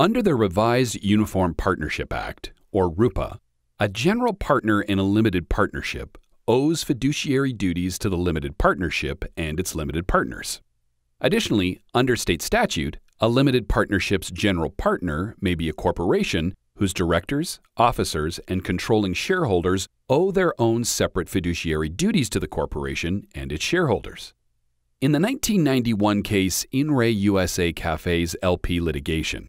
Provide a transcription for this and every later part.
Under the Revised Uniform Partnership Act, or RUPA, a general partner in a limited partnership owes fiduciary duties to the limited partnership and its limited partners. Additionally, under state statute, a limited partnership's general partner may be a corporation whose directors, officers, and controlling shareholders owe their own separate fiduciary duties to the corporation and its shareholders. In the 1991 case In Re USA Cafes LP litigation,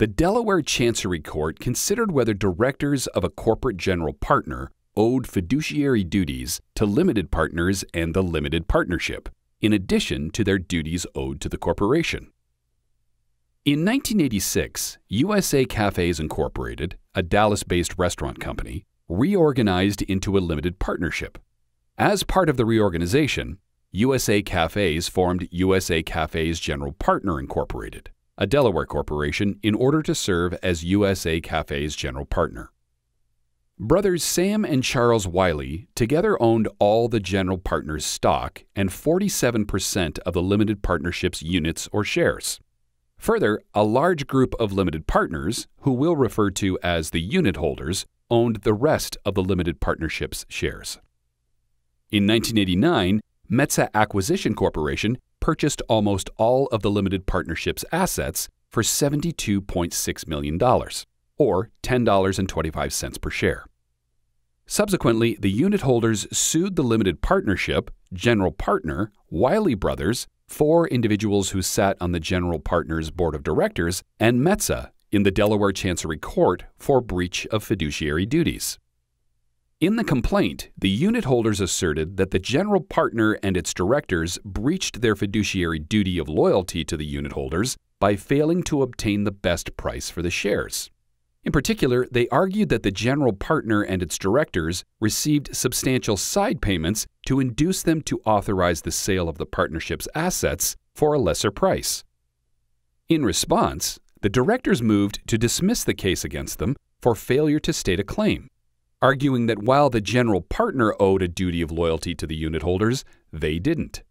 the Delaware Chancery Court considered whether directors of a corporate general partner owed fiduciary duties to limited partners and the limited partnership, in addition to their duties owed to the corporation. In 1986, USA Cafes Incorporated, a Dallas based restaurant company, reorganized into a limited partnership. As part of the reorganization, USA Cafes formed USA Cafes General Partner Incorporated a Delaware corporation, in order to serve as USA Cafe's general partner. Brothers Sam and Charles Wiley together owned all the general partner's stock and 47% of the limited partnership's units or shares. Further, a large group of limited partners, who we'll refer to as the unit holders, owned the rest of the limited partnership's shares. In 1989, Metza Acquisition Corporation purchased almost all of the limited partnership's assets for $72.6 million, or $10.25 per share. Subsequently, the unit holders sued the limited partnership, general partner, Wiley Brothers, four individuals who sat on the general partner's board of directors, and Metza in the Delaware Chancery Court for breach of fiduciary duties. In the complaint, the unit holders asserted that the general partner and its directors breached their fiduciary duty of loyalty to the unit holders by failing to obtain the best price for the shares. In particular, they argued that the general partner and its directors received substantial side payments to induce them to authorize the sale of the partnership's assets for a lesser price. In response, the directors moved to dismiss the case against them for failure to state a claim arguing that while the general partner owed a duty of loyalty to the unit holders, they didn't.